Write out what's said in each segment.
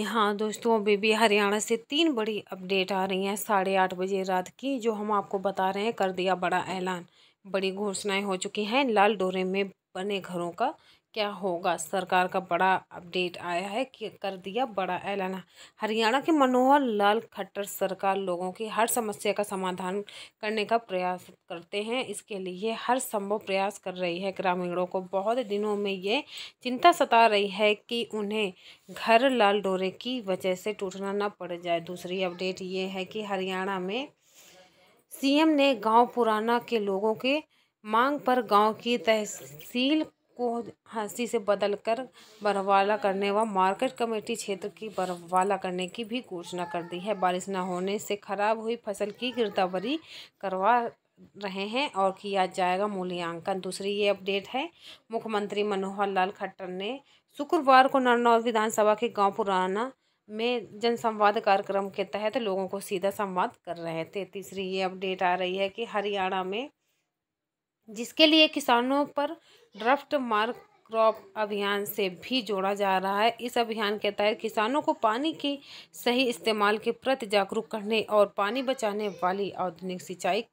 हाँ दोस्तों अभी भी हरियाणा से तीन बड़ी अपडेट आ रही हैं साढ़े आठ बजे रात की जो हम आपको बता रहे हैं कर दिया बड़ा ऐलान बड़ी घोषणाएं हो चुकी हैं लाल डोरे में बने घरों का क्या होगा सरकार का बड़ा अपडेट आया है कि कर दिया बड़ा ऐलान हरियाणा के मनोहर लाल खट्टर सरकार लोगों की हर समस्या का समाधान करने का प्रयास करते हैं इसके लिए हर संभव प्रयास कर रही है ग्रामीणों को बहुत दिनों में ये चिंता सता रही है कि उन्हें घर लाल डोरे की वजह से टूटना न पड़ जाए दूसरी अपडेट ये है कि हरियाणा में सीएम ने गांव पुराना के लोगों के मांग पर गांव की तहसील को हंसी से बदलकर बरवाला करने व मार्केट कमेटी क्षेत्र की बरवाला करने की भी घोषणा कर दी है बारिश न होने से खराब हुई फसल की गिरदावरी करवा रहे हैं और किया जाएगा मूल्यांकन दूसरी ये अपडेट है मुख्यमंत्री मनोहर लाल खट्टर ने शुक्रवार को नरनौर विधानसभा के गांव पुराना में जनसंवाद कार्यक्रम के तहत लोगों को सीधा संवाद कर रहे थे तीसरी ये अपडेट आ रही है कि हरियाणा में जिसके लिए किसानों पर ड्रफ्ट मार्क क्रॉप अभियान से भी जोड़ा जा रहा है इस अभियान के तहत किसानों को पानी की सही इस्तेमाल के प्रति जागरूक करने और पानी बचाने वाली आधुनिक सिंचाई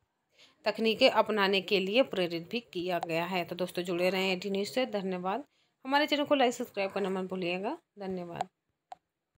तकनीकें अपनाने के लिए प्रेरित भी किया गया है तो दोस्तों जुड़े रहें डी न्यूज़ से धन्यवाद हमारे चैनल को लाइक सब्सक्राइब करना मन भूलिएगा धन्यवाद